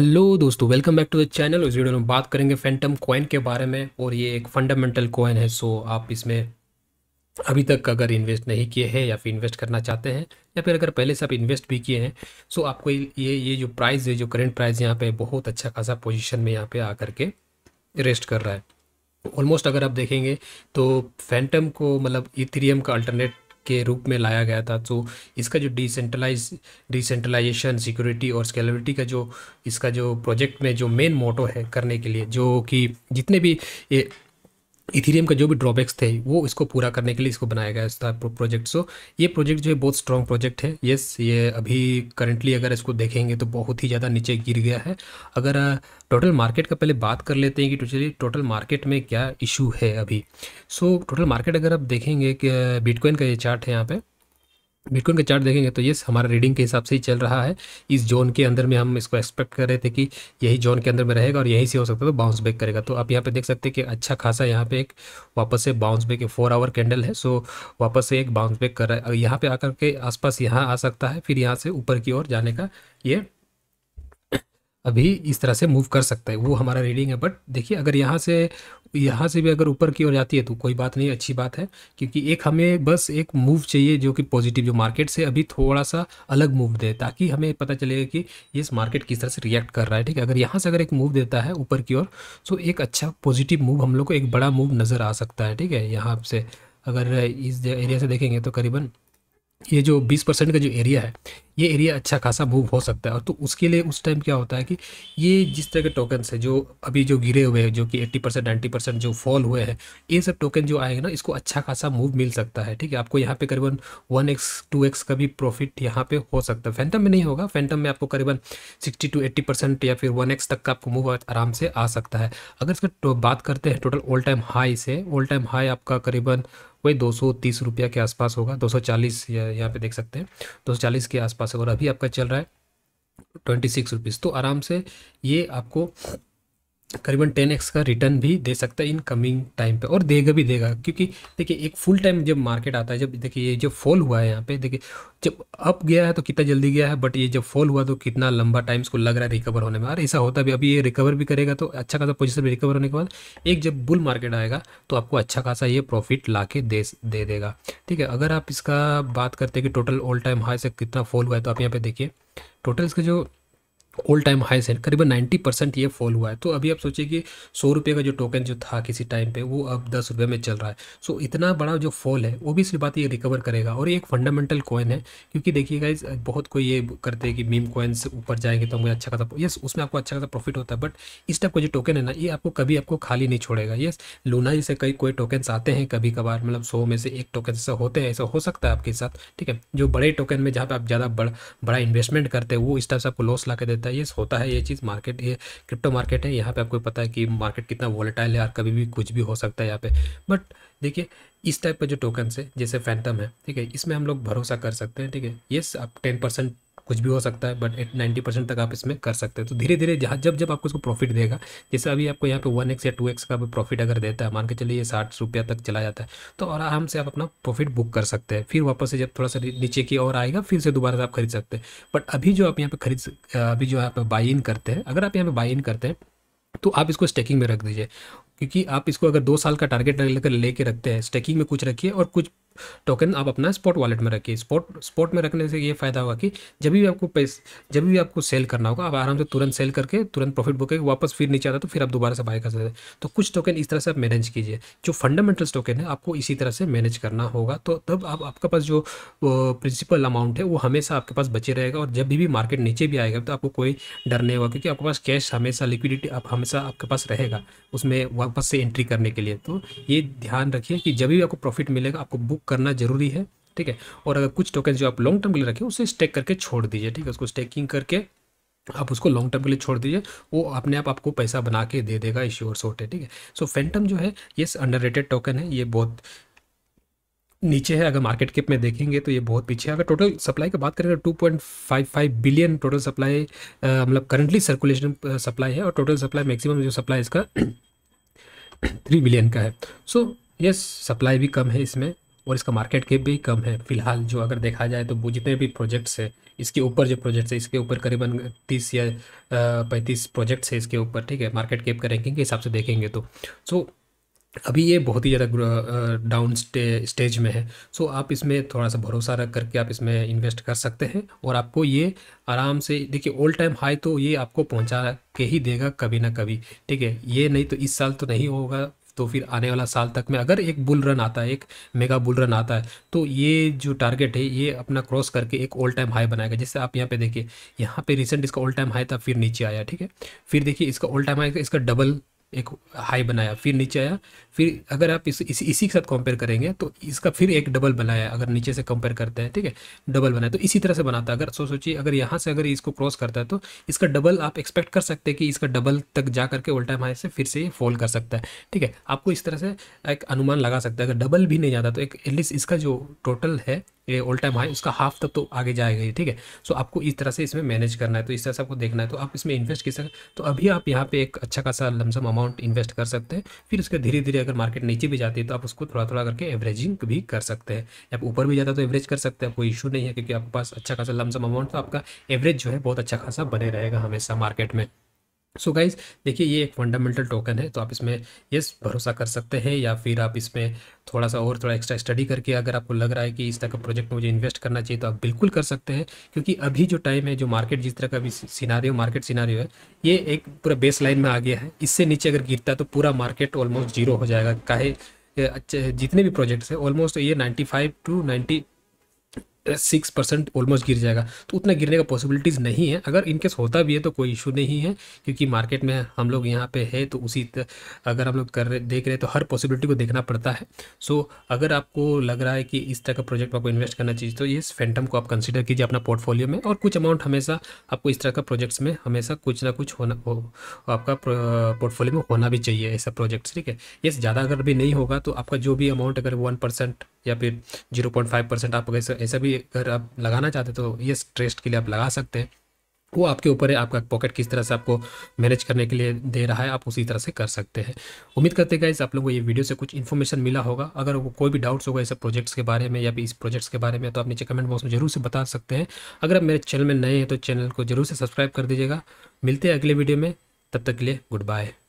hello दोस्तों welcome back to the channel इस video में बात करेंगे फैंटम कॉइन के बारे में और ये एक फंडामेंटल कॉइन है सो आप इसमें अभी तक अगर इन्वेस्ट नहीं किए हैं या फिर इन्वेस्ट करना चाहते हैं या फिर अगर पहले से आप इन्वेस्ट भी किए हैं सो आपको ये ये जो प्राइस है जो करेंट प्राइस यहाँ पे बहुत अच्छा खासा पोजिशन में यहाँ पे आ करके रेस्ट कर रहा है ऑलमोस्ट अगर आप देखेंगे तो फैंटम को मतलब इथेरियम का अल्टरनेट के रूप में लाया गया था तो इसका जो डिसेंट्रलाइज डिसेंट्रलाइजेशन सिक्योरिटी और स्केलेबिलिटी का जो इसका जो प्रोजेक्ट में जो मेन मोटो है करने के लिए जो कि जितने भी ये इथीरियम का जो भी ड्रॉबैक्स थे वो इसको पूरा करने के लिए इसको बनाया गया था प्रोजेक्ट सो ये प्रोजेक्ट जो है बहुत स्ट्रॉन्ग प्रोजेक्ट है येस ये अभी करेंटली अगर इसको देखेंगे तो बहुत ही ज़्यादा नीचे गिर गया है अगर टोटल मार्केट का पहले बात कर लेते हैं कि टोटली टोटल मार्केट में क्या इशू है अभी सो टोटल मार्केट अगर आप देखेंगे कि बिटकॉइन का ये चार्ट है यहाँ पर बिटकॉइन का चार्ट देखेंगे तो ये हमारा रीडिंग के हिसाब से ही चल रहा है इस जोन के अंदर में हम इसको एक्सपेक्ट कर रहे थे कि यही जोन के अंदर में रहेगा और यहीं से हो सकता है तो बाउंस बैक करेगा तो आप यहाँ पे देख सकते हैं कि अच्छा खासा यहाँ पे एक वापस से bounce back four hour candle है सो वापस से एक बाउंस बैक कर रहा है यहाँ पर आकर के आसपास यहाँ आ सकता है फिर यहाँ से ऊपर की ओर जाने का ये अभी इस तरह से मूव कर सकता है वो हमारा रीडिंग है बट देखिए अगर यहाँ से यहाँ से भी अगर ऊपर की ओर जाती है तो कोई बात नहीं अच्छी बात है क्योंकि एक हमें बस एक मूव चाहिए जो कि पॉजिटिव जो मार्केट से अभी थोड़ा सा अलग मूव दे ताकि हमें पता चलेगा कि ये इस मार्केट किस तरह से रिएक्ट कर रहा है ठीक है अगर यहाँ से अगर एक मूव देता है ऊपर की ओर सो तो एक अच्छा पॉजिटिव मूव हम लोग को एक बड़ा मूव नज़र आ सकता है ठीक है यहाँ से अगर इस एरिया से देखेंगे तो करीबन ये जो बीस परसेंट का जो एरिया है ये एरिया अच्छा खासा मूव हो सकता है तो उसके लिए उस टाइम क्या होता है कि ये जिस तरह के टोकन्स है जो अभी जो गिरे हुए हैं जो कि एट्टी परसेंट नाइन्टी परसेंट जो फॉल हुए हैं ये सब टोकन जो आएंगे ना इसको अच्छा खासा मूव मिल सकता है ठीक है आपको यहाँ पे करीबन वन एक्स टू एक्स का भी प्रॉफिट यहाँ पे हो सकता है फैंटम में नहीं होगा फैंटम में आपको करीबन सिक्सटी टू एट्टी परसेंट या फिर वन एक्स तक का आपको मूव आराम से आ सकता है अगर इसका बात करते हैं टोटल ऑल टाइम हाई से ऑल टाइम हाई आपका करीबन वही दो सौ तीस रुपया के आसपास होगा दो सौ चालीस यहाँ पे देख सकते हैं दो सौ चालीस के आसपास और अभी आपका चल रहा है ट्वेंटी सिक्स रुपीज़ तो आराम से ये आपको करीबन टेन एक्स का रिटर्न भी दे सकता है इन कमिंग टाइम पे और देगा भी देगा क्योंकि देखिए एक फुल टाइम जब मार्केट आता है जब देखिए ये जब फॉल हुआ है यहाँ पे देखिए जब अप गया है तो कितना जल्दी गया है बट ये जब फॉल हुआ तो कितना लंबा टाइम इसको लग रहा है रिकवर होने में और ऐसा होता भी अभी ये रिकवर भी करेगा तो अच्छा खासा पोजिशन में रिकवर होने के बाद एक जब बुल मार्केट आएगा तो आपको अच्छा खासा ये प्रॉफिट ला के दे दे देगा ठीक है अगर आप इसका बात करते हैं कि टोटल ऑल टाइम हाई से कितना फॉल हुआ है तो आप यहाँ पर देखिए टोटल इसका जो ऑल टाइम हाई से करीबन नाइन्टी परसेंट ये फॉल हुआ है तो अभी आप सोचिए कि सौ रुपये का जो टोकन जो था किसी टाइम पे वो अब दस रुपये में चल रहा है सो so, इतना बड़ा जो फॉल है वो भी इसलिए बात ये रिकवर करेगा और ये एक फंडामेंटल कॉइन है क्योंकि देखिएगा इस बहुत कोई ये करते हैं कि मीम कॉइन्स ऊपर जाएंगे तो मुझे अच्छा खासा यस उसमें आपको अच्छा खासा प्रॉफिट होता है बट इस टाइप का जो टोकन है ना ये आपको कभी आपको खाली नहीं छोड़ेगा यस लूना जैसे कई कोई टोकन्स आते हैं कभी कभार मतलब सौ में से एक टोकन ऐसा होते हैं ऐसा हो सकता है आपके साथ ठीक है जो बड़े टोकन में जहाँ पर आप ज़्यादा बड़ा इन्वेस्टमेंट करते हैं वो इस टाइप से आपको लॉस ला के देते देता है ये होता है ये चीज़ मार्केट ये क्रिप्टो मार्केट है यहाँ पे आपको पता है कि मार्केट कितना वॉलेटाइल है और कभी भी कुछ भी हो सकता है यहाँ पे बट देखिए इस टाइप का जो टोकन है जैसे फैंटम है ठीक है इसमें हम लोग भरोसा कर सकते हैं ठीक है येस आप टेन परसेंट कुछ भी हो सकता है बट एट नाइन्टी परसेंट तक आप इसमें कर सकते हैं तो धीरे धीरे जहाँ जब जब आपको इसको प्रॉफिट देगा जैसे अभी आपको यहाँ पे वन एक्स या टू एक्स का प्रॉफिट अगर देता है मान के चलिए साठ रुपया तक चला जाता है तो और आराम से आप अपना प्रॉफिट बुक कर सकते हैं फिर वापस से जब थोड़ा सा नीचे की और आएगा फिर से दोबारा आप खरीद सकते हैं बट अभी जो आप यहाँ पे खरीद अभी जो आप बाई इन करते हैं अगर आप यहाँ पे बाई इन करते हैं तो आप इसको स्टेकिंग में रख दीजिए क्योंकि आप इसको अगर दो साल का टारगेट लेकर लेके रखते हैं स्टेकिंग में कुछ रखिए और कुछ टोकन आप अपना स्पॉट वॉलेट में रखिए स्पॉट स्पॉट में रखने से ये फ़ायदा होगा कि जब भी आपको पैस जब भी आपको सेल करना होगा आप आराम से तुरंत सेल करके तुरंत प्रॉफिट बुक करके वापस फिर नीचे आता तो फिर आप दोबारा से बाय कर सकते हैं तो कुछ टोकन इस तरह से आप मैनेज कीजिए जो फंडामेंटल्स टोकन है आपको इसी तरह से मैनेज करना होगा तो तब आप आपके पास जो प्रिंसिपल अमाउंट है वो हमेशा आपके पास बचे रहेगा और जब भी, भी मार्केट नीचे भी आएगा तो आपको कोई डर नहीं होगा क्योंकि आपके पास कैश हमेशा लिक्विडिटी आप हमेशा आपके पास रहेगा उसमें वापस से एंट्री करने के लिए तो ये ध्यान रखिए कि जब भी आपको प्रॉफिट मिलेगा आपको बुक करना जरूरी है ठीक है और अगर कुछ टोकन जो आप लॉन्ग टर्म के लिए रखें उसे स्टेक करके छोड़ दीजिए ठीक है उसको स्टेकिंग करके आप उसको लॉन्ग टर्म के लिए छोड़ दीजिए वो अपने आप आपको पैसा बना के दे देगा इश्योर सोटे ठीक है सो फैंटम जो है ये अंडर टोकन है ये बहुत नीचे है अगर मार्केट कैप में देखेंगे तो ये बहुत पीछे है अगर टोटल सप्लाई की बात करें तो 2.55 बिलियन टोटल सप्लाई मतलब करंटली सर्कुलेशन सप्लाई है और टोटल सप्लाई मैक्सिमम जो सप्लाई इसका थ्री बिलियन का है सो so, यस सप्लाई भी कम है इसमें और इसका मार्केट कैप भी कम है फिलहाल जो अगर देखा जाए तो वो जितने भी प्रोजेक्ट्स है इसके ऊपर जो प्रोजेक्ट्स है इसके ऊपर करीबन तीस या पैंतीस प्रोजेक्ट्स है इसके ऊपर ठीक है मार्केट कैप का रैंकिंग के हिसाब से देखेंगे तो सो अभी ये बहुत ही ज़्यादा डाउन स्टे, स्टेज में है सो आप इसमें थोड़ा सा भरोसा रख करके आप इसमें इन्वेस्ट कर सकते हैं और आपको ये आराम से देखिए ओल्ड टाइम हाई तो ये आपको पहुंचा के ही देगा कभी ना कभी ठीक है ये नहीं तो इस साल तो नहीं होगा तो फिर आने वाला साल तक में अगर एक बुल रन आता है एक मेगा बुल रन आता है तो ये जो टारगेट है ये अपना क्रॉस करके एक ऑल टाइम हाई बनाएगा जैसे आप यहाँ पे देखिए यहाँ पे रिसेंट इसका ऑल टाइम हाई था फिर नीचे आया ठीक है फिर देखिए इसका ऑल टाइम हाई इसका डबल एक हाई बनाया फिर नीचे आया फिर अगर आप इस, इस इसी के साथ कंपेयर करेंगे तो इसका फिर एक डबल बनाया अगर नीचे से कंपेयर करते हैं ठीक है डबल बनाया तो इसी तरह से बनाता है अगर सो सोचिए अगर यहाँ से अगर इसको क्रॉस करता है तो इसका डबल आप एक्सपेक्ट कर सकते हैं कि इसका डबल तक जा करके उल्टा टाइम हाई से फिर से ये फॉल कर सकता है ठीक है आपको इस तरह से एक अनुमान लगा सकता है अगर डबल भी नहीं जाता तो एक एटलीस्ट इसका जो टोटल है ऑल टाइम हाई उसका हाफ तक तो आगे जाएगा ही ठीक है सो आपको इस तरह से इसमें मैनेज करना है तो इस तरह से आपको देखना है तो आप इसमें इन्वेस्ट कर सकते तो अभी आप यहाँ पे एक अच्छा खासा लमसम अमाउंट इन्वेस्ट कर सकते हैं फिर उसके धीरे धीरे अगर मार्केट नीचे भी जाती है तो आप उसको थोड़ा थोड़ा करके एवरेजिंग भी कर सकते हैं आप ऊपर भी जाता तो एवरेज कर सकते हैं कोई इशू नहीं है क्योंकि आपके पास अच्छा खासा लमसम अमाउंट तो आपका एवरेज जो है बहुत अच्छा खासा बने रहेगा हमेशा मार्केट में सो गाइज देखिए ये एक फंडामेंटल टोकन है तो आप इसमें यस भरोसा कर सकते हैं या फिर आप इसमें थोड़ा सा और थोड़ा एक्स्ट्रा स्टडी करके अगर आपको लग रहा है कि इस तरह का प्रोजेक्ट में मुझे इन्वेस्ट करना चाहिए तो आप बिल्कुल कर सकते हैं क्योंकि अभी जो टाइम है जो मार्केट जिस तरह का भी सीनारी मार्केट सीनारी है ये एक पूरा बेस लाइन में आ गया है इससे नीचे अगर गिरता है तो पूरा मार्केट ऑलमोस्ट जीरो हो जाएगा काहे अच्छे जितने भी प्रोजेक्ट्स हैं ऑलमोस्ट ये ninety five to ninety six percent almost गिर जाएगा तो उतना गिरने का पॉसिबिलिटीज़ नहीं है अगर इनकेस होता भी है तो कोई इशू नहीं है क्योंकि मार्केट में हम लोग यहाँ पे है तो उसी अगर हम लोग कर रहे देख रहे हैं तो हर पॉसिबिलिटी को देखना पड़ता है सो अगर आपको लग रहा है कि इस तरह का प्रोजेक्ट आपको इन्वेस्ट करना चाहिए तो ये फैंटम को आप कंसिडर कीजिए अपना पोर्टफोलियो में और कुछ अमाउंट हमेशा आपको इस तरह का प्रोजेक्ट्स में हमेशा कुछ ना कुछ होना हो आपका पोर्टफोलियो में होना भी चाहिए ऐसा प्रोजेक्ट्स ठीक है ये ज़्यादा अगर भी नहीं होगा तो आपका जो भी अमाउंट अगर वन परसेंट या फिर 0.5 परसेंट आप ऐसा ऐसा भी अगर आप लगाना चाहते तो ये ट्रेस्ट के लिए आप लगा सकते हैं वो आपके ऊपर है आपका पॉकेट किस तरह से आपको मैनेज करने के लिए दे रहा है आप उसी तरह से कर सकते हैं उम्मीद करते हैं गाइज आप लोगों को ये वीडियो से कुछ इन्फॉर्मेशन मिला होगा अगर कोई भी डाउट्स होगा ऐसे प्रोजेक्ट्स के बारे में या फिर इस प्रोजेक्ट्स के बारे में तो आप नीचे कमेंट बॉक्स में जरूर से बता सकते हैं अगर आप मेरे चैनल में नए हैं तो चैनल को जरूर से सब्सक्राइब कर दीजिएगा मिलते हैं अगले वीडियो में तब तक के लिए गुड बाय